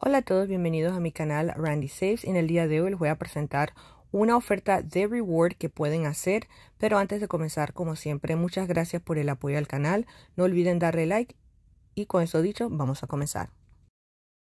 Hola a todos, bienvenidos a mi canal Randy Saves. En el día de hoy les voy a presentar una oferta de reward que pueden hacer, pero antes de comenzar, como siempre, muchas gracias por el apoyo al canal. No olviden darle like y con eso dicho, vamos a comenzar.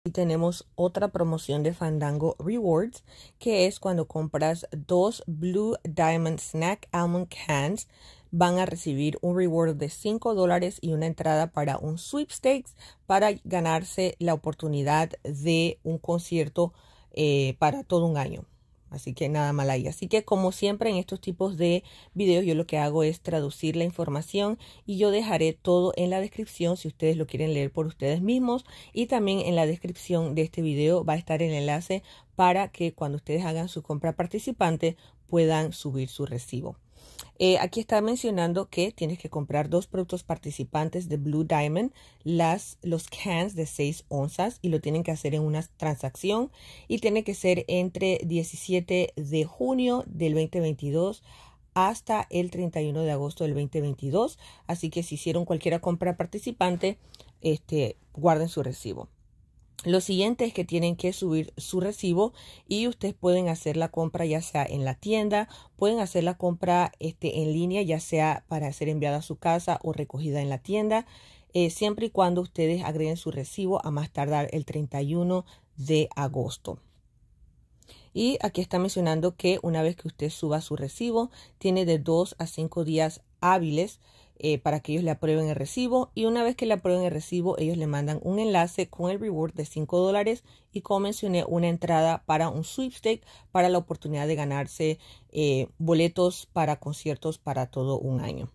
Y tenemos otra promoción de Fandango Rewards, que es cuando compras dos Blue Diamond Snack Almond Cans van a recibir un reward de 5 dólares y una entrada para un sweepstakes para ganarse la oportunidad de un concierto eh, para todo un año. Así que nada mal ahí. Así que como siempre en estos tipos de videos yo lo que hago es traducir la información y yo dejaré todo en la descripción si ustedes lo quieren leer por ustedes mismos y también en la descripción de este video va a estar el enlace para que cuando ustedes hagan su compra participante puedan subir su recibo. Eh, aquí está mencionando que tienes que comprar dos productos participantes de Blue Diamond, las, los cans de 6 onzas y lo tienen que hacer en una transacción y tiene que ser entre 17 de junio del 2022 hasta el 31 de agosto del 2022. Así que si hicieron cualquiera compra participante, este, guarden su recibo. Lo siguiente es que tienen que subir su recibo y ustedes pueden hacer la compra ya sea en la tienda, pueden hacer la compra este, en línea, ya sea para ser enviada a su casa o recogida en la tienda, eh, siempre y cuando ustedes agreguen su recibo a más tardar el 31 de agosto. Y aquí está mencionando que una vez que usted suba su recibo, tiene de 2 a 5 días hábiles eh, para que ellos le aprueben el recibo y una vez que le aprueben el recibo ellos le mandan un enlace con el reward de 5 dólares y como mencioné una entrada para un sweepstake para la oportunidad de ganarse eh, boletos para conciertos para todo un año.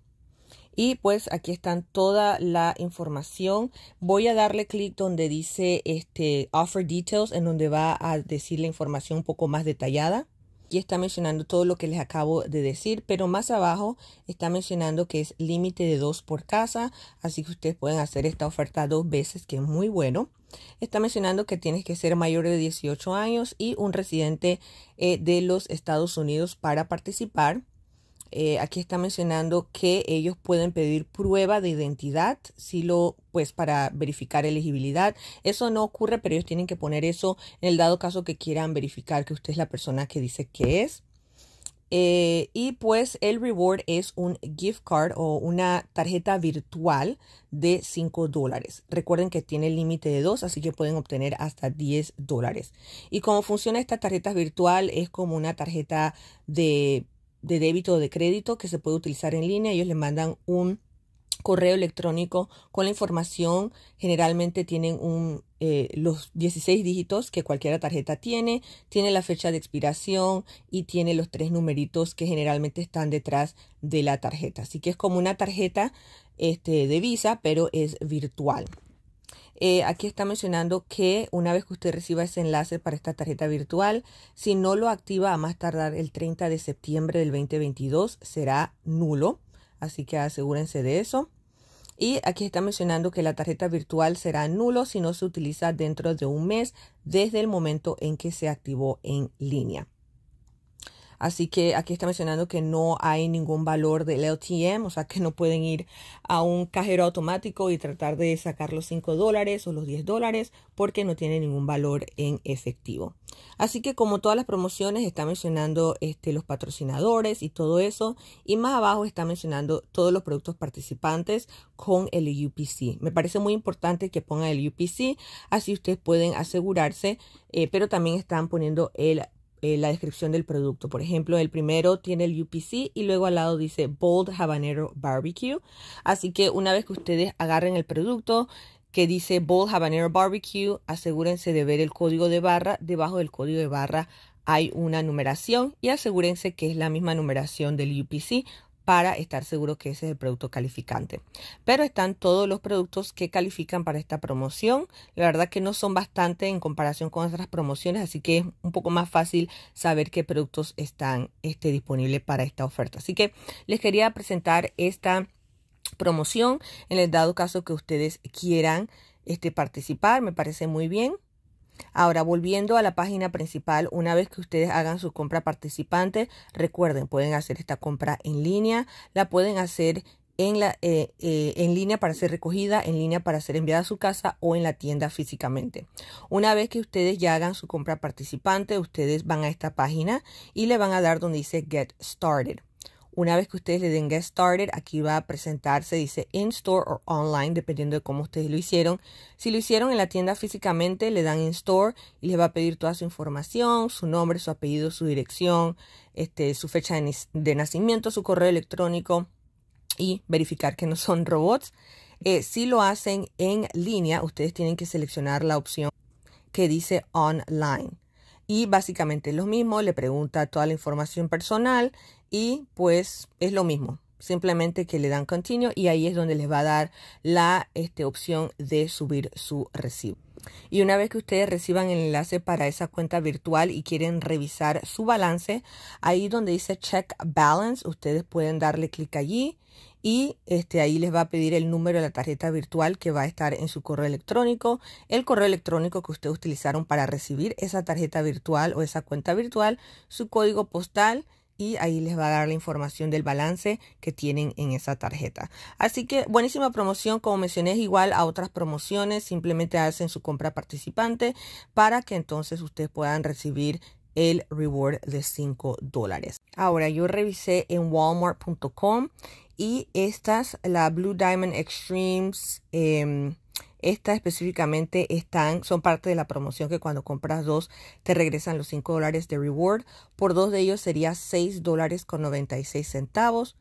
Y pues aquí están toda la información. Voy a darle clic donde dice este offer details, en donde va a decir la información un poco más detallada y está mencionando todo lo que les acabo de decir, pero más abajo está mencionando que es límite de dos por casa, así que ustedes pueden hacer esta oferta dos veces, que es muy bueno. Está mencionando que tienes que ser mayor de 18 años y un residente eh, de los Estados Unidos para participar. Eh, aquí está mencionando que ellos pueden pedir prueba de identidad, si lo, pues para verificar elegibilidad. Eso no ocurre, pero ellos tienen que poner eso en el dado caso que quieran verificar que usted es la persona que dice que es. Eh, y pues el reward es un gift card o una tarjeta virtual de 5 dólares. Recuerden que tiene el límite de 2, así que pueden obtener hasta 10 dólares. Y cómo funciona esta tarjeta virtual es como una tarjeta de de débito o de crédito que se puede utilizar en línea. Ellos le mandan un correo electrónico con la información. Generalmente tienen un, eh, los 16 dígitos que cualquier tarjeta tiene, tiene la fecha de expiración y tiene los tres numeritos que generalmente están detrás de la tarjeta. Así que es como una tarjeta este, de Visa, pero es virtual. Eh, aquí está mencionando que una vez que usted reciba ese enlace para esta tarjeta virtual, si no lo activa a más tardar el 30 de septiembre del 2022, será nulo. Así que asegúrense de eso. Y aquí está mencionando que la tarjeta virtual será nulo si no se utiliza dentro de un mes desde el momento en que se activó en línea. Así que aquí está mencionando que no hay ningún valor del LTM, o sea que no pueden ir a un cajero automático y tratar de sacar los 5 dólares o los 10 dólares porque no tiene ningún valor en efectivo. Así que como todas las promociones está mencionando este, los patrocinadores y todo eso y más abajo está mencionando todos los productos participantes con el UPC. Me parece muy importante que pongan el UPC así ustedes pueden asegurarse, eh, pero también están poniendo el eh, la descripción del producto. Por ejemplo, el primero tiene el UPC y luego al lado dice Bold Habanero Barbecue. Así que una vez que ustedes agarren el producto que dice Bold Habanero Barbecue, asegúrense de ver el código de barra. Debajo del código de barra hay una numeración y asegúrense que es la misma numeración del UPC para estar seguro que ese es el producto calificante. Pero están todos los productos que califican para esta promoción. La verdad que no son bastante en comparación con otras promociones, así que es un poco más fácil saber qué productos están este, disponibles para esta oferta. Así que les quería presentar esta promoción en el dado caso que ustedes quieran este, participar. Me parece muy bien. Ahora, volviendo a la página principal, una vez que ustedes hagan su compra participante, recuerden, pueden hacer esta compra en línea, la pueden hacer eh, eh, en, línea para ser recogida, en línea para ser enviada a su casa o en la tienda físicamente. Una vez que ustedes ya hagan su compra participante, ustedes van a esta página y le van a dar donde dice Get Started. Una vez que ustedes le den Get Started, aquí va a presentarse, dice In-Store o Online, dependiendo de cómo ustedes lo hicieron. Si lo hicieron en la tienda físicamente, le dan In-Store y les va a pedir toda su información, su nombre, su apellido, su dirección, este, su fecha de, nacimiento, su correo electrónico y verificar que no son robots. Eh, si lo hacen en línea, ustedes tienen que seleccionar la opción que dice online. Y básicamente es lo mismo, le pregunta toda la información personal y pues es lo mismo. Simplemente que le dan continuo y ahí es donde les va a dar la este, opción de subir su recibo. Y una vez que ustedes reciban el enlace para esa cuenta virtual y quieren revisar su balance, ahí donde dice check balance, ustedes pueden darle clic allí y este, ahí les va a pedir el número de la tarjeta virtual que va a estar en su correo electrónico, el correo electrónico que ustedes utilizaron para recibir esa tarjeta virtual o esa cuenta virtual, su código postal y ahí les va a dar la información del balance que tienen en esa tarjeta. Así que buenísima promoción, como mencioné, es igual a otras promociones, simplemente hacen su compra participante para que entonces ustedes puedan recibir el reward de 5 dólares. Ahora yo revisé en walmart.com y estas, la Blue Diamond Extremes, em, estas específicamente están, son parte de la promoción que cuando compras dos te regresan los 5 dólares de reward. Por dos de ellos sería 6 dólares con 96 centavos.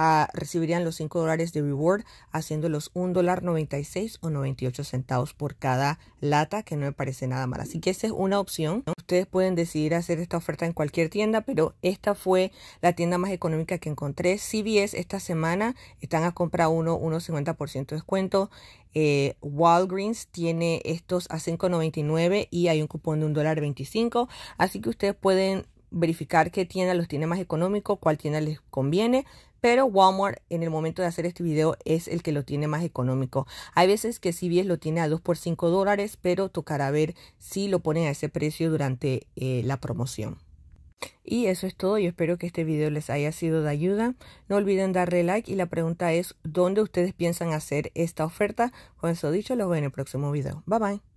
Ah, recibirían los 5 dólares de reward haciéndolos 1 dólar 96 o 98 centavos por cada lata que no me parece nada mal así que esa es una opción ustedes pueden decidir hacer esta oferta en cualquier tienda pero esta fue la tienda más económica que encontré Si CBS esta semana están a comprar uno, unos 50% de descuento eh, Walgreens tiene estos a 5.99 y hay un cupón de $1.25 Así que ustedes pueden verificar qué tienda los tiene más económico, cuál tienda les conviene, pero Walmart en el momento de hacer este video es el que lo tiene más económico. Hay veces que bien lo tiene a 2 por 5 dólares, pero tocará ver si lo ponen a ese precio durante eh, la promoción. Y eso es todo, yo espero que este video les haya sido de ayuda. No olviden darle like y la pregunta es, ¿dónde ustedes piensan hacer esta oferta? Con eso dicho, los veo en el próximo video. Bye bye.